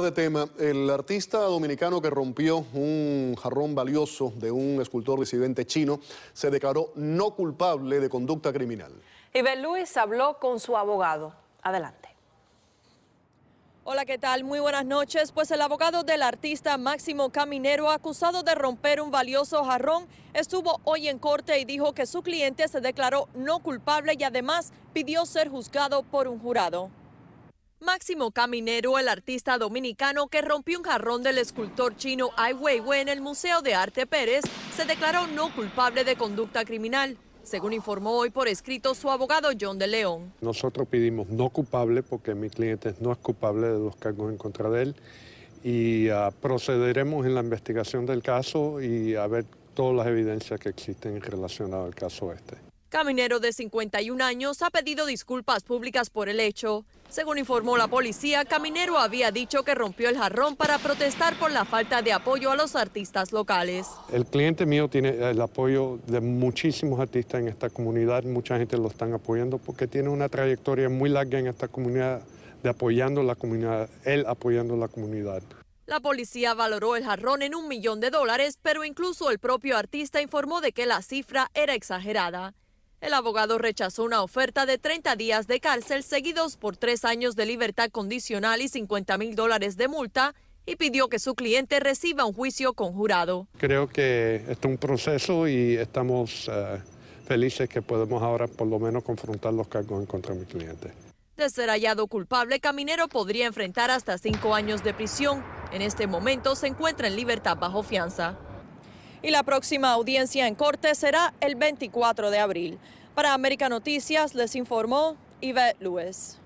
de tema, el artista dominicano que rompió un jarrón valioso de un escultor disidente chino se declaró no culpable de conducta criminal. Ibel Luis habló con su abogado. Adelante. Hola, ¿qué tal? Muy buenas noches. Pues el abogado del artista Máximo Caminero, acusado de romper un valioso jarrón, estuvo hoy en corte y dijo que su cliente se declaró no culpable y además pidió ser juzgado por un jurado. Máximo Caminero, el artista dominicano que rompió un jarrón del escultor chino Ai Weiwei en el Museo de Arte Pérez, se declaró no culpable de conducta criminal. Según informó hoy por escrito su abogado John de León. Nosotros pedimos no culpable porque mi cliente no es culpable de los cargos en contra de él y ah, procederemos en la investigación del caso y a ver todas las evidencias que existen relacionadas al caso este. Caminero de 51 años ha pedido disculpas públicas por el hecho. Según informó la policía, Caminero había dicho que rompió el jarrón para protestar por la falta de apoyo a los artistas locales. El cliente mío tiene el apoyo de muchísimos artistas en esta comunidad, mucha gente lo están apoyando porque tiene una trayectoria muy larga en esta comunidad de apoyando la comunidad, él apoyando la comunidad. La policía valoró el jarrón en un millón de dólares, pero incluso el propio artista informó de que la cifra era exagerada. El abogado rechazó una oferta de 30 días de cárcel seguidos por tres años de libertad condicional y 50 mil dólares de multa y pidió que su cliente reciba un juicio conjurado. Creo que es un proceso y estamos eh, felices que podemos ahora por lo menos confrontar los cargos en contra de mi cliente. De ser hallado culpable, Caminero podría enfrentar hasta cinco años de prisión. En este momento se encuentra en libertad bajo fianza y la próxima audiencia en corte será el 24 de abril. Para América Noticias les informó Yvette Lewis.